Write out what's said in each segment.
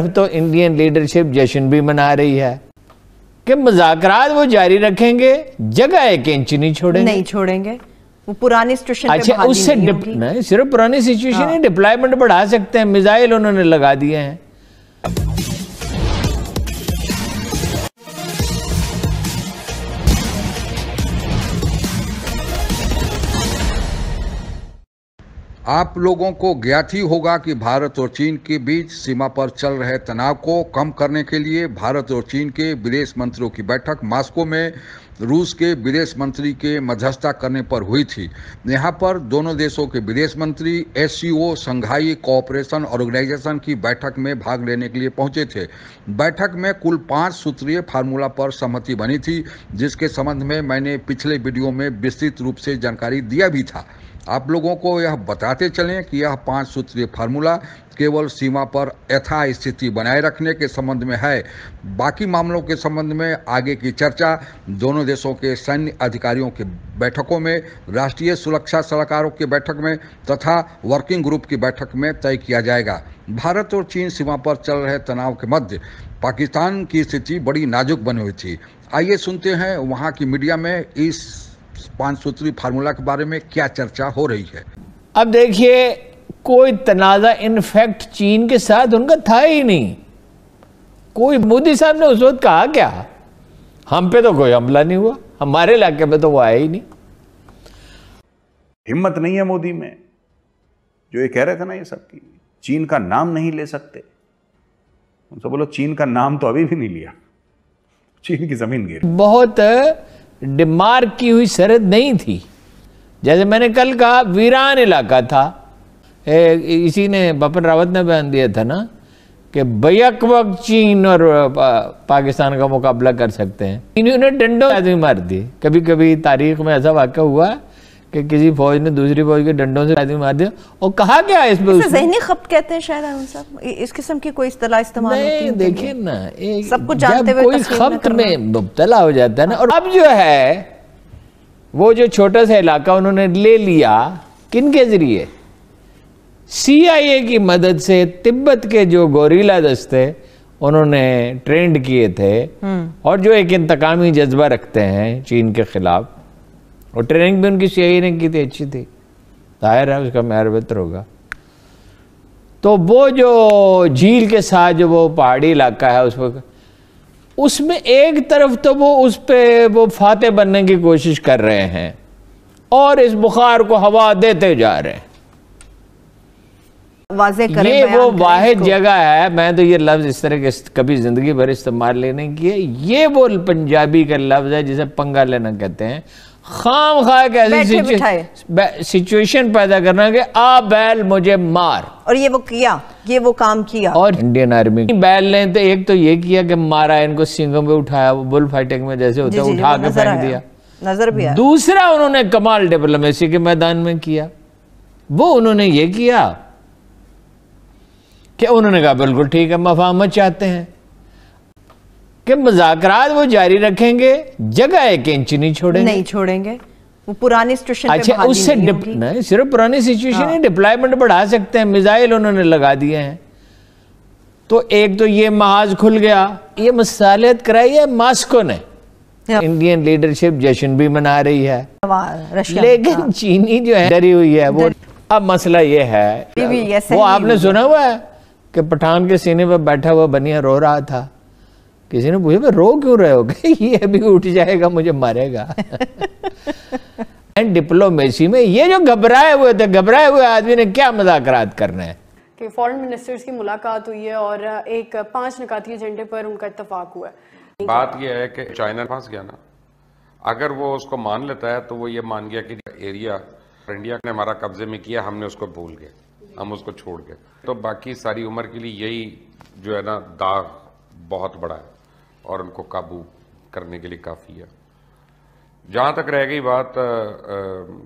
तो Indian leadership जश्न भी मना रही है कि मुजाकर वो जारी रखेंगे जगह एक इंच नहीं छोड़ेंगे नहीं छोड़ेंगे वो पुरानी सिचुएशन अच्छा उससे नहीं, नहीं सिर्फ पुरानी सिचुएशन हाँ। डिप्लॉयमेंट बढ़ा सकते हैं मिजाइल उन्होंने लगा दिए हैं आप लोगों को ज्ञात ही होगा कि भारत और चीन के बीच सीमा पर चल रहे तनाव को कम करने के लिए भारत और चीन के विदेश मंत्रियों की बैठक मास्को में रूस के विदेश मंत्री के मध्यस्थता करने पर हुई थी यहाँ पर दोनों देशों के विदेश मंत्री एस संघाई कोऑपरेशन ऑर्गेनाइजेशन की बैठक में भाग लेने के लिए पहुंचे थे बैठक में कुल पाँच सूत्रीय फार्मूला पर सहमति बनी थी जिसके संबंध में मैंने पिछले वीडियो में विस्तृत रूप से जानकारी दिया भी था आप लोगों को यह बताते चलें कि यह पांच सूत्रीय फार्मूला केवल सीमा पर यथा स्थिति बनाए रखने के संबंध में है बाकी मामलों के संबंध में आगे की चर्चा दोनों देशों के सैन्य अधिकारियों के बैठकों में राष्ट्रीय सुरक्षा सलाहकारों की बैठक में तथा वर्किंग ग्रुप की बैठक में तय किया जाएगा भारत और चीन सीमा पर चल रहे तनाव के मध्य पाकिस्तान की स्थिति बड़ी नाजुक बनी हुई थी आइए सुनते हैं वहाँ की मीडिया में इस पांच सूत्री फार्मूला के बारे में क्या चर्चा हो रही है अब देखिए कोई तनाज़ा इनफैक्ट चीन के साथ उनका था ही नहीं कोई मोदी साहब ने उस वक्त कहा क्या हम पे तो कोई हमला नहीं हुआ हमारे इलाके में तो वो आया ही नहीं हिम्मत नहीं है मोदी में जो ये कह रहे थे ना ये सब की चीन का नाम नहीं ले सकते उनसे बोलो चीन का नाम तो अभी भी नहीं लिया चीन की जमीन गिर बहुत डिमार्क की हुई सरहद नहीं थी जैसे मैंने कल कहा वीरान इलाका था ए, इसी ने बपन रावत ने बयान दिया था ना कि बैक वक्त चीन और पा, पाकिस्तान का मुकाबला कर सकते हैं इन्होंने डंडों आदमी मार दिए कभी कभी तारीख में ऐसा वाक़ हुआ कि किसी फौज ने दूसरी फौज के डंडों से आदमी मार दिया और कहा क्या इस पर जहनी खपत कहते हैं शायद इस किस्म की कोई इस्तला इस्तेमाल नहीं देखिए ना सब कुछ जानते हुए कोई खपत में मुबतला हो जाता है ना और अब जो है वो जो छोटा सा इलाका उन्होंने ले लिया किन के जरिए सीआईए की मदद से तिब्बत के जो गोरीला दस्ते उन्होंने ट्रेंड किए थे हम्म। और जो एक इंतकामी जज्बा रखते हैं चीन के खिलाफ और ट्रेनिंग भी उनकी सी ने की थी अच्छी थी जाहिर है उसका मेहर बेहतर होगा तो वो जो झील के साथ जो वो पहाड़ी इलाका है उस पर उसमें एक तरफ तो वो उस पर वो फाते बनने की कोशिश कर रहे हैं और इस बुखार को हवा देते जा रहे हैं करें ये वो वाहिद जगह है मैं तो ये लफ्ज़ इस तरह के कभी ज़िंदगी भर इस्तेमाल लेने की है ये वो पंजाबी का लफ्ज़ है जिसे पंगा लेना कहते हैं खाम खा एक ऐसी सिचुएशन पैदा करना कि आ बैल मुझे मार और ये वो किया ये वो काम किया और इंडियन आर्मी बैल ने तो एक तो ये किया कि मारा इनको सिंगों पे उठाया वो बुल फाइटिंग में जैसे होता है उठा के फेंक दिया नजर भी आया दूसरा उन्होंने कमाल डिप्लोमेसी के मैदान में किया वो उन्होंने ये किया कि उन्होंने कहा बिल्कुल ठीक है मफामत चाहते हैं कि मुजाकरात वो जारी रखेंगे जगह एक इंच नहीं छोड़ेंगे नहीं छोड़ेंगे वो पुरानी सिचुएशन अच्छा उससे नहीं, सिर्फ पुरानी सिचुएशन ही डिप्लॉयमेंट हाँ। बढ़ा सकते हैं मिजाइल उन्होंने लगा दिए हैं तो एक तो ये महाज खुल गया ये मसालियत कराई है मास्को ने इंडियन हाँ। लीडरशिप जश्न भी मना रही है लेकिन हाँ। चीनी जो है डरी हुई है वो अब मसला ये है वो आपने सुना हुआ है कि पठान के सीने पर बैठा हुआ बनिया रो रहा था किसी ने पूछा रो क्यों रहे हो ये अभी उठ जाएगा मुझे मरेगा एंड डिप्लोमेसी में ये जो घबराए हुए थे घबराए हुए आदमी ने क्या मजाक करना है कि फॉरेन मिनिस्टर्स की मुलाकात हुई है और एक पांच निकाती एजेंडे पर उनका इतफाक हुआ है बात यह है कि चाइना फंस गया ना अगर वो उसको मान लेता है तो वो ये मान गया कि एरिया इंडिया ने हमारा कब्जे में किया हमने उसको भूल गए हम उसको छोड़ गए तो बाकी सारी उम्र के लिए यही जो है ना दाग बहुत बड़ा है और उनको काबू करने के लिए काफ़ी है जहाँ तक रह गई बात आ, आ,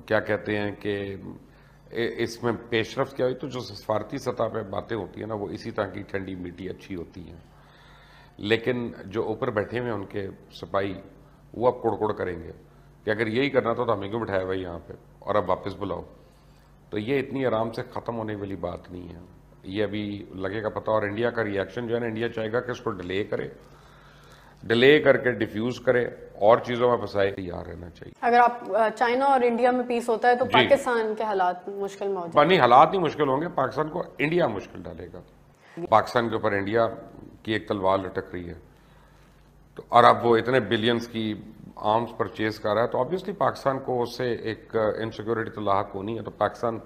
क्या कहते हैं कि इसमें पेशरफ क्या हुई तो जो सफारती सतह पर बातें होती हैं ना वो इसी तरह की ठंडी मीठी अच्छी होती हैं लेकिन जो ऊपर बैठे हुए उनके सिपाही वो अब कुड़कुड़ करेंगे कि अगर यही करना था तो हमें क्यों बिठाया भाई यहाँ पे और अब वापस बुलाओ तो ये इतनी आराम से ख़त्म होने वाली बात नहीं है ये अभी लगेगा पता और इंडिया का रिएक्शन जो है ना इंडिया चाहेगा कि इसको डिले करे डिले करके डिफ्यूज करे और चीजों में फंसाए तैयार रहना चाहिए अगर आप चाइना और इंडिया में पीस होता है तो पाकिस्तान के हालात मुश्किल में नहीं हालात ही मुश्किल होंगे पाकिस्तान को इंडिया मुश्किल डालेगा पाकिस्तान के ऊपर इंडिया की एक तलवार लटक रही है तो और अब वो इतने बिलियंस की आर्म्स परचेज कर रहा है तो ऑब्वियसली पाकिस्तान को उससे एक इनसिक्योरिटी तो लाक होनी है तो पाकिस्तान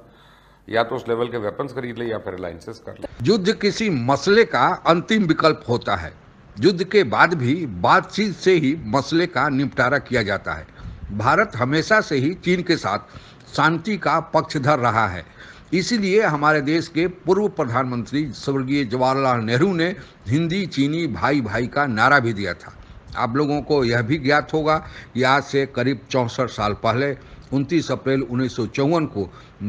या तो उस लेवल के वेपन्स खरीद ले या फिर अलाइंसेस कर ले युद्ध किसी मसले का अंतिम विकल्प होता है युद्ध के बाद भी बातचीत से ही मसले का निपटारा किया जाता है भारत हमेशा से ही चीन के साथ शांति का पक्षधर रहा है इसीलिए हमारे देश के पूर्व प्रधानमंत्री स्वर्गीय जवाहरलाल नेहरू ने हिंदी चीनी भाई भाई का नारा भी दिया था आप लोगों को यह भी ज्ञात होगा कि आज से करीब चौंसठ साल पहले उनतीस अप्रैल उन्नीस को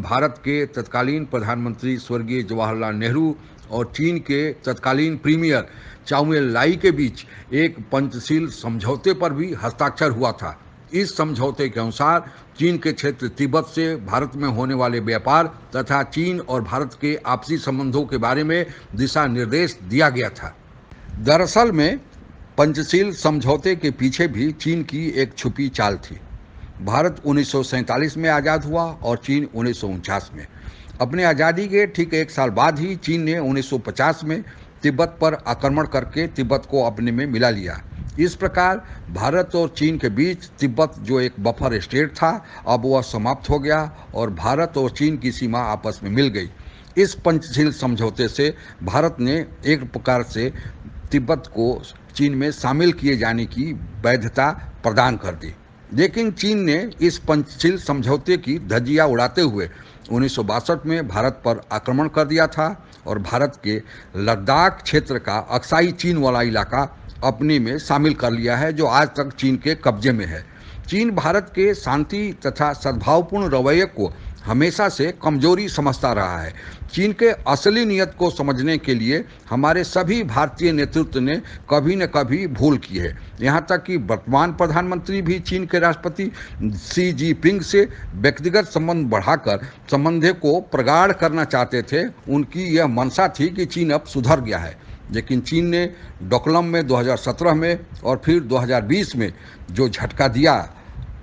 भारत के तत्कालीन प्रधानमंत्री स्वर्गीय जवाहरलाल नेहरू और चीन के तत्कालीन प्रीमियर चाउमे लाई के बीच एक पंचशील समझौते पर भी हस्ताक्षर हुआ था इस समझौते के अनुसार चीन के क्षेत्र तिब्बत से भारत में होने वाले व्यापार तथा चीन और भारत के आपसी संबंधों के बारे में दिशा निर्देश दिया गया था दरअसल में पंचशील समझौते के पीछे भी चीन की एक छुपी चाल थी भारत उन्नीस में आज़ाद हुआ और चीन उन्नीस में अपने आज़ादी के ठीक एक साल बाद ही चीन ने 1950 में तिब्बत पर आक्रमण करके तिब्बत को अपने में मिला लिया इस प्रकार भारत और चीन के बीच तिब्बत जो एक बफर स्टेट था अब वह समाप्त हो गया और भारत और चीन की सीमा आपस में मिल गई इस पंचशील समझौते से भारत ने एक प्रकार से तिब्बत को चीन में शामिल किए जाने की वैधता प्रदान कर दी लेकिन चीन ने इस पंचशील समझौते की धज्जियाँ उड़ाते हुए उन्नीस में भारत पर आक्रमण कर दिया था और भारत के लद्दाख क्षेत्र का अक्साई चीन वाला इलाका अपने में शामिल कर लिया है जो आज तक चीन के कब्जे में है चीन भारत के शांति तथा सद्भावपूर्ण रवैये को हमेशा से कमजोरी समझता रहा है चीन के असली नियत को समझने के लिए हमारे सभी भारतीय नेतृत्व ने कभी न कभी भूल की है यहाँ तक कि वर्तमान प्रधानमंत्री भी चीन के राष्ट्रपति सी जिनपिंग से व्यक्तिगत संबंध बढ़ाकर संबंधे को प्रगाढ़ करना चाहते थे उनकी यह मंशा थी कि चीन अब सुधर गया है लेकिन चीन ने डोकलम में 2017 में और फिर 2020 में जो झटका दिया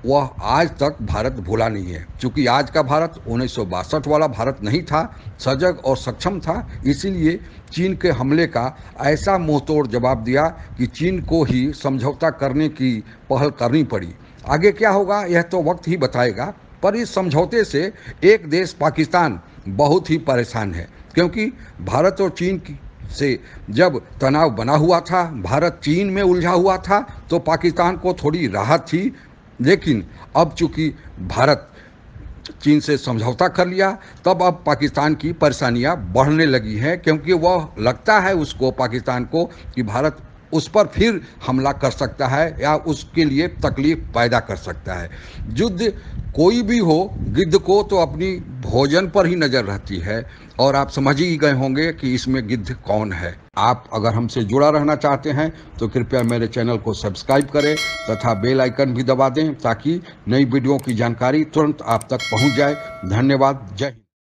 वह आज तक भारत भूला नहीं है क्योंकि आज का भारत उन्नीस वाला भारत नहीं था सजग और सक्षम था इसीलिए चीन के हमले का ऐसा मुंहतोड़ जवाब दिया कि चीन को ही समझौता करने की पहल करनी पड़ी आगे क्या होगा यह तो वक्त ही बताएगा पर इस समझौते से एक देश पाकिस्तान बहुत ही परेशान है क्योंकि भारत और चीन की से जब तनाव बना हुआ था भारत चीन में उलझा हुआ था तो पाकिस्तान को थोड़ी राहत थी लेकिन अब चूंकि भारत चीन से समझौता कर लिया तब अब पाकिस्तान की परेशानियां बढ़ने लगी हैं क्योंकि वह लगता है उसको पाकिस्तान को कि भारत उस पर फिर हमला कर सकता है या उसके लिए तकलीफ पैदा कर सकता है युद्ध कोई भी हो गिद्ध को तो अपनी भोजन पर ही नज़र रहती है और आप समझ ही गए होंगे कि इसमें गिद्ध कौन है आप अगर हमसे जुड़ा रहना चाहते हैं तो कृपया मेरे चैनल को सब्सक्राइब करें तथा बेल आइकन भी दबा दें ताकि नई वीडियो की जानकारी तुरंत आप तक पहुंच जाए धन्यवाद जय हिंद